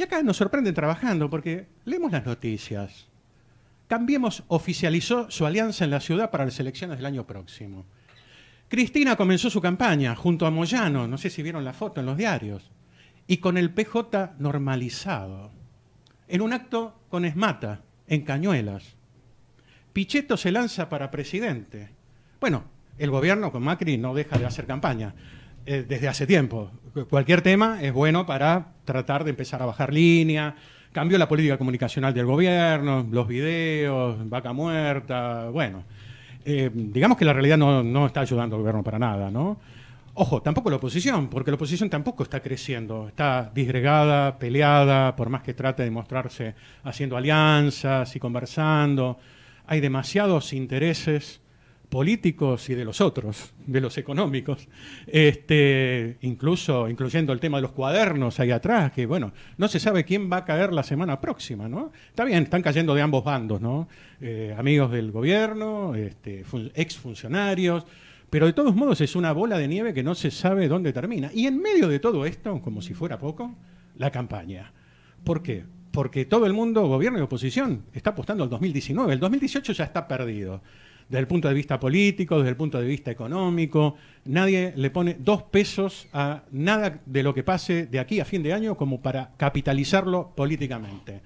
Y acá nos sorprenden trabajando porque leemos las noticias. Cambiemos oficializó su alianza en la ciudad para las elecciones del año próximo. Cristina comenzó su campaña junto a Moyano, no sé si vieron la foto en los diarios, y con el PJ normalizado, en un acto con Esmata, en Cañuelas. Pichetto se lanza para presidente. Bueno, el gobierno con Macri no deja de hacer campaña. Eh, desde hace tiempo. Cualquier tema es bueno para tratar de empezar a bajar línea. cambio la política comunicacional del gobierno, los videos, vaca muerta, bueno. Eh, digamos que la realidad no, no, está ayudando al gobierno para nada, ¿no? Ojo, tampoco la oposición, porque la oposición tampoco está creciendo, está disgregada, peleada, por más que trate de mostrarse haciendo alianzas y conversando. Hay demasiados intereses políticos y de los otros, de los económicos, este, incluso incluyendo el tema de los cuadernos ahí atrás, que bueno, no se sabe quién va a caer la semana próxima, ¿no? Está bien, están cayendo de ambos bandos, ¿no? Eh, amigos del gobierno, este, exfuncionarios, pero de todos modos es una bola de nieve que no se sabe dónde termina. Y en medio de todo esto, como si fuera poco, la campaña. ¿Por qué? Porque todo el mundo, gobierno y oposición, está apostando al 2019. El 2018 ya está perdido desde el punto de vista político, desde el punto de vista económico. Nadie le pone dos pesos a nada de lo que pase de aquí a fin de año como para capitalizarlo políticamente.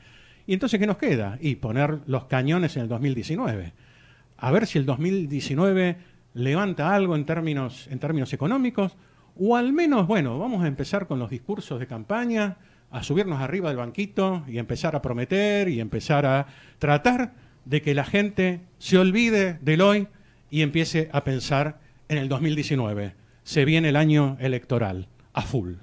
¿Y entonces qué nos queda? Y poner los cañones en el 2019. A ver si el 2019 levanta algo en términos, en términos económicos, o al menos, bueno, vamos a empezar con los discursos de campaña, a subirnos arriba del banquito y empezar a prometer y empezar a tratar de que la gente se olvide del hoy y empiece a pensar en el 2019. Se viene el año electoral, a full.